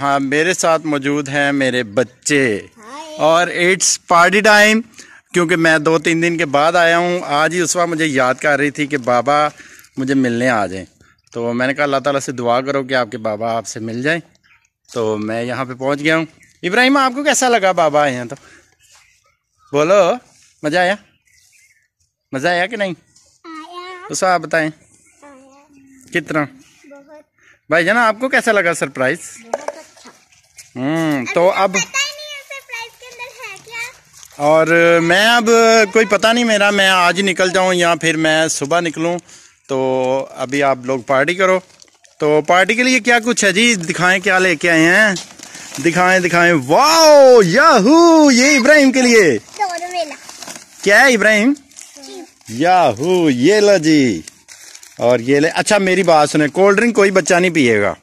हाँ मेरे साथ मौजूद हैं मेरे बच्चे और इट्स पार्टी टाइम क्योंकि मैं दो तीन दिन के बाद आया हूँ आज ही उस वक्त मुझे याद कर रही थी कि बाबा मुझे मिलने आ जाएं तो मैंने कहा अल्लाह ताला से दुआ करो कि आपके बाबा आपसे मिल जाएं तो मैं यहाँ पे पहुँच गया हूँ इब्राहिम आपको कैसा लगा बाबा आए हैं तो बोलो मज़ा आया मज़ा आया कि नहीं उस तो आप बताएं कितना भाई जाना आपको कैसा लगा सरप्राइज़ हम्म तो, तो अब और मैं अब कोई पता नहीं मेरा मैं आज निकल जाऊं या फिर मैं सुबह निकलूं तो अभी आप लोग पार्टी करो तो पार्टी के लिए क्या कुछ है जी दिखाएं क्या लेके आए हैं दिखाएं दिखाएं वाओ याहू ये इब्राहिम के लिए क्या है इब्राहिम याहू ये लो जी और ये ले अच्छा मेरी बात सुने कोल्ड ड्रिंक कोई बच्चा नहीं पिएगा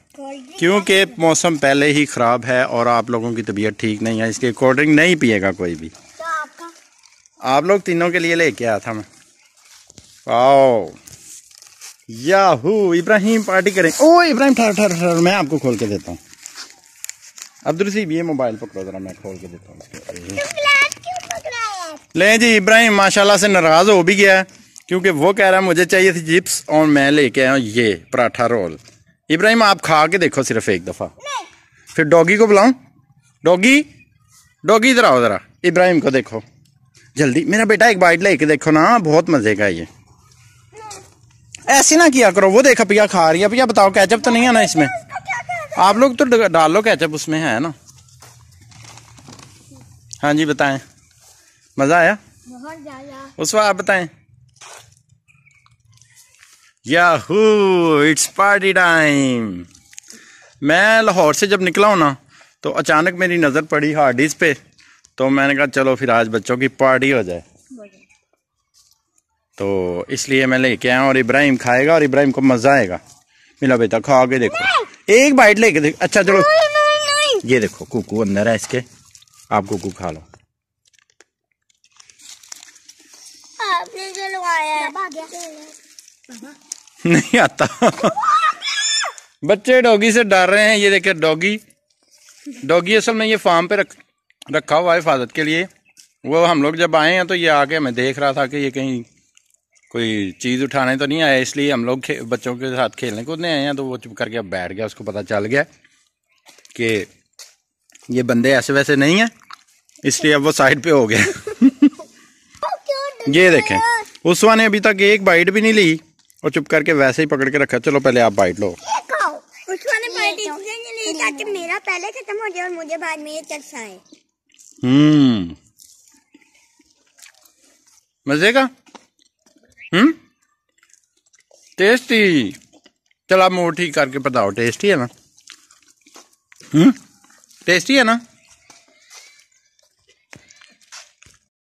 क्योंकि मौसम पहले ही ख़राब है और आप लोगों की तबीयत ठीक नहीं है इसके कोल्ड ड्रिंक नहीं पिएगा कोई भी तो आप लोग तीनों के लिए लेके आया था मैं आओ याहू इब्राहिम पार्टी करें ओ इब्राहिम ठहर ठहर ठहर मैं आपको खोल के देता हूँ अब्दुल ये मोबाइल पकड़ो ज़रा मैं खोल के देता हूँ ले जी इब्राहिम माशाल्लाह से नाराज़ हो भी गया है क्योंकि वो कह रहा है मुझे चाहिए थी चिप्स और मैं लेके आया हूँ ये पराठा रोल इब्राहिम आप खा के देखो सिर्फ एक दफ़ा फिर डॉगी को बुलाऊं डॉगी डॉगी इधर आओ ज़रा इब्राहिम को देखो जल्दी मेरा बेटा एक बाइट लेके देखो ना बहुत मज़े का ये ऐसी ना किया करो वो देखो पिया खा रही है भैया बताओ कैचअप तो नहीं है ना इसमें आप लोग तो डाल लो कैचअप उसमें है ना हाँ जी बताएं मज़ा आया उस वक्त आप बताएं याहू इट्स पार्टी टाइम मैं लाहौर से जब निकला हूँ ना तो अचानक मेरी नज़र पड़ी हार्डीज़ पे तो मैंने कहा चलो फिर आज बच्चों की पार्टी हो जाए तो इसलिए मैं लेके आया और इब्राहिम खाएगा और इब्राहिम को मज़ा आएगा मिला बेटा खा के देखो एक बाइट लेके देखो अच्छा चलो ये देखो कुकू अंदर है इसके आप कुकू खा लो आपने नहीं आता बच्चे डॉगी से डर रहे हैं ये देखिए डॉगी डॉगी असल में ये फार्म पे रख रखा हुआ है हिफाजत के लिए वो हम लोग जब आए हैं तो ये आके हमें देख रहा था कि ये कहीं कोई चीज़ उठाने तो नहीं आया इसलिए हम लोग बच्चों के साथ खेलने कूदने आए हैं तो वो चुप करके अब बैठ गया उसको पता चल गया कि ये बंदे ऐसे वैसे नहीं हैं इसलिए अब वो साइड पे हो गया ये देखें उस वाने अभी तक एक बाइट भी नहीं ली और चुप करके वैसे ही पकड़ के रखा चलो पहले आप बाइट लो ताकि मेरा पहले खत्म हो जाए और मुझे बाद में ये हम्म मजे का हम्म टेस्टी चलो आप मोड़ ठीक करके बताओ टेस्टी है ना हम्म टेस्टी है ना